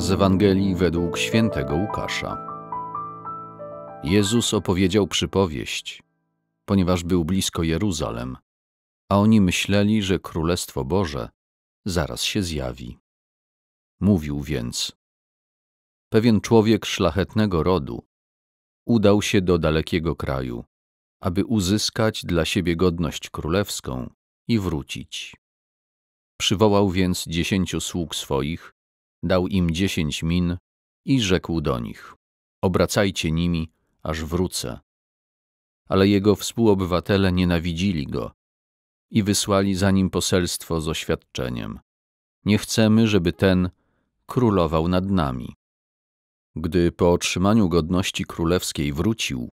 Z Ewangelii według świętego Łukasza. Jezus opowiedział przypowieść, ponieważ był blisko Jeruzalem, a oni myśleli, że Królestwo Boże zaraz się zjawi. Mówił więc: Pewien człowiek szlachetnego rodu udał się do dalekiego kraju, aby uzyskać dla siebie godność królewską i wrócić. Przywołał więc dziesięciu sług swoich dał im dziesięć min i rzekł do nich: Obracajcie nimi, aż wrócę. Ale jego współobywatele nienawidzili go i wysłali za nim poselstwo z oświadczeniem: Nie chcemy, żeby ten królował nad nami. Gdy po otrzymaniu godności królewskiej wrócił,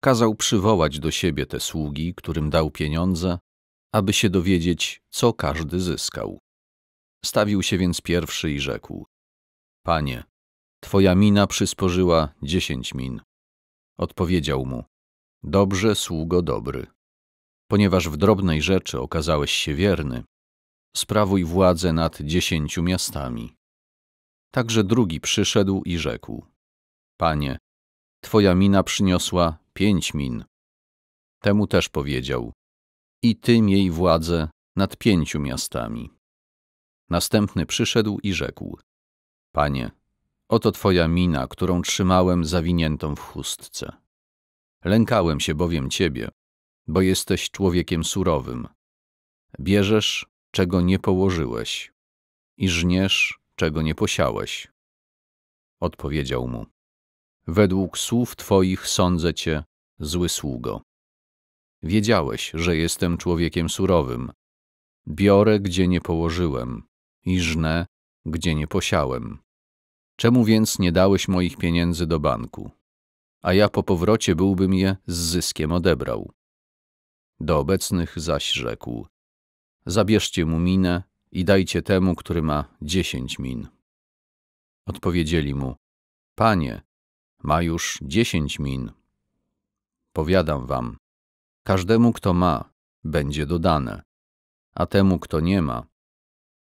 kazał przywołać do siebie te sługi, którym dał pieniądze, aby się dowiedzieć, co każdy zyskał. Stawił się więc pierwszy i rzekł: Panie, twoja mina przysporzyła dziesięć min. Odpowiedział mu: Dobrze, sługo dobry. Ponieważ w drobnej rzeczy okazałeś się wierny, sprawuj władzę nad dziesięciu miastami. Także drugi przyszedł i rzekł: Panie, twoja mina przyniosła pięć min. Temu też powiedział: I tym jej władzę nad pięciu miastami. Następny przyszedł i rzekł: Panie, oto twoja mina, którą trzymałem zawiniętą w chustce. Lękałem się bowiem ciebie, bo jesteś człowiekiem surowym. Bierzesz, czego nie położyłeś, i żniesz, czego nie posiałeś. Odpowiedział mu: Według słów twoich sądzę cię, zły sługo. Wiedziałeś, że jestem człowiekiem surowym. Biorę, gdzie nie położyłem i żnę, gdzie nie posiałem. Czemu więc nie dałeś moich pieniędzy do banku? A ja po powrocie byłbym je z zyskiem odebrał. Do obecnych zaś rzekł: Zabierzcie mu minę i dajcie temu, który ma dziesięć min. Odpowiedzieli mu: Panie, ma już dziesięć min. Powiadam wam: każdemu, kto ma, będzie dodane, a temu, kto nie ma,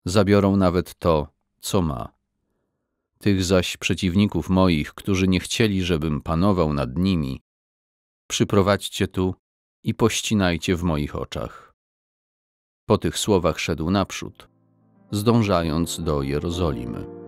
zabiorą nawet to, co ma. Tych zaś przeciwników moich, którzy nie chcieli, żebym panował nad nimi, przyprowadźcie tu i pościnajcie w moich oczach. Po tych słowach szedł naprzód, zdążając do Jerozolimy.